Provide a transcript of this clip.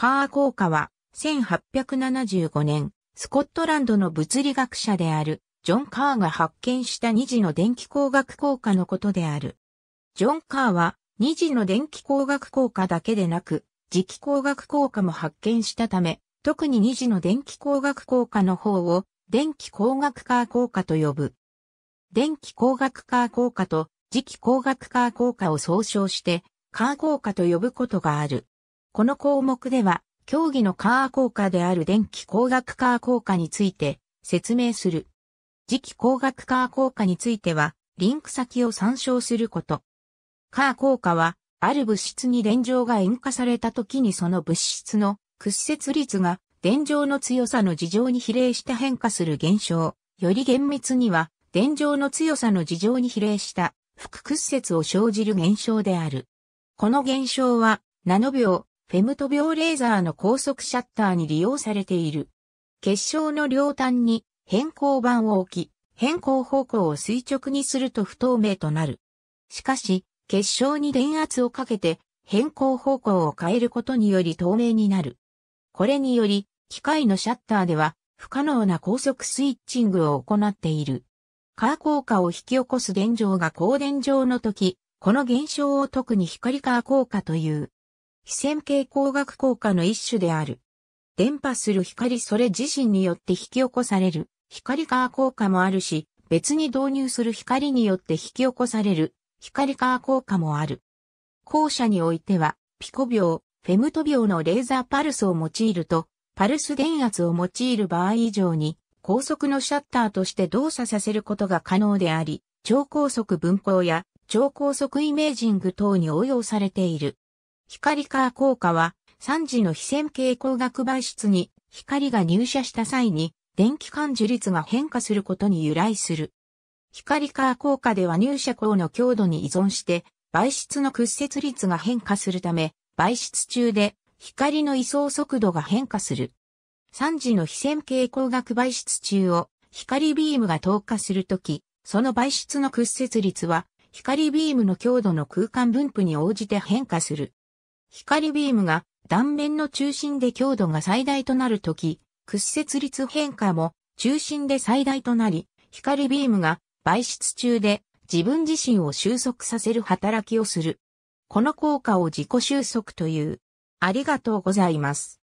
カー効果は、1875年、スコットランドの物理学者である、ジョン・カーが発見した二次の電気工学効果のことである。ジョン・カーは、二次の電気工学効果だけでなく、磁気工学効果も発見したため、特に二次の電気工学効果の方を、電気工学カー効果と呼ぶ。電気工学カー効果と磁気工学カー効果を総称して、カー効果と呼ぶことがある。この項目では、競技のカー効果である電気工学カー効果について説明する。磁気工学カー効果については、リンク先を参照すること。カー効果は、ある物質に電状が塩化された時にその物質の屈折率が電状の強さの事情に比例して変化する現象。より厳密には、電状の強さの事情に比例した副屈折を生じる現象である。この現象は、ナノ秒、フェムト秒レーザーの高速シャッターに利用されている。結晶の両端に変更板を置き、変更方向を垂直にすると不透明となる。しかし、結晶に電圧をかけて変更方向を変えることにより透明になる。これにより、機械のシャッターでは不可能な高速スイッチングを行っている。カー効果を引き起こす電状が高電状の時、この現象を特に光カー効果という。非線形光学効果の一種である。伝播する光それ自身によって引き起こされる光カー効果もあるし、別に導入する光によって引き起こされる光カー効果もある。後者においては、ピコ病、フェムト病のレーザーパルスを用いると、パルス電圧を用いる場合以上に、高速のシャッターとして動作させることが可能であり、超高速分光や超高速イメージング等に応用されている。光化効果は、3次の非線形光学媒質に光が入射した際に電気感受率が変化することに由来する。光化効果では入射光の強度に依存して媒質の屈折率が変化するため、媒質中で光の移送速度が変化する。3次の非線形光学媒質中を光ビームが透過するとき、その媒質の屈折率は光ビームの強度の空間分布に応じて変化する。光ビームが断面の中心で強度が最大となるとき、屈折率変化も中心で最大となり、光ビームが媒質中で自分自身を収束させる働きをする。この効果を自己収束という。ありがとうございます。